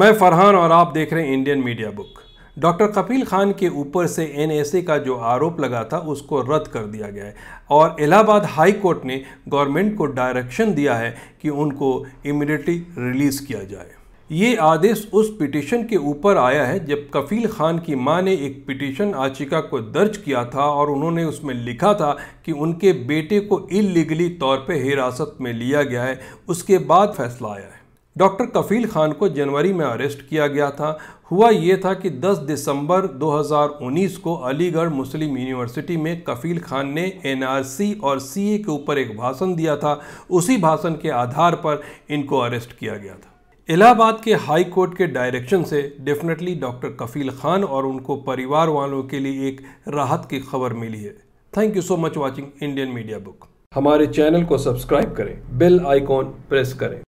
मैं फरहान और आप देख रहे हैं Indian media book doctor Kapil Khan के ऊपर से एनएसए का जो आरोप लगा था उसको रद्द कर दिया गया है और इलाहाबाद हाई कोर्ट ने गवर्नमेंट को डायरेक्शन दिया है कि उनको इमीडिएटली रिलीज़ किया जाए ये आदेश उस पिटीशन के ऊपर आया है जब कफील खान की मां ने एक पिटीशन याचिका को दर्ज किया था और उन्होंने उसमें लिखा था कि उनके बेटे को इलीगली तौर पे हिरासत में लिया गया है उसके बाद फैसला आया है डॉक्टर कफील खान को जनवरी में अरेस्ट किया गया था हुआ ये था कि 10 दिसंबर 2019 को अलीगढ़ मुस्लिम यूनिवर्सिटी में कफील खान ने एनआरसी और सीए के ऊपर एक भाषण दिया था उसी भाषण के आधार पर इनको अरेस्ट किया गया था इलाहाबाद के हाई कोर्ट के डायरेक्शन से डेफिनेटली डॉक्टर कफील खान और उनको परिवार वालों के लिए एक राहत की खबर मिली है thank you so much watching Indian media book हमारे चैनल को सब्सक्राइब करें बेल आइकॉन प्रेस करें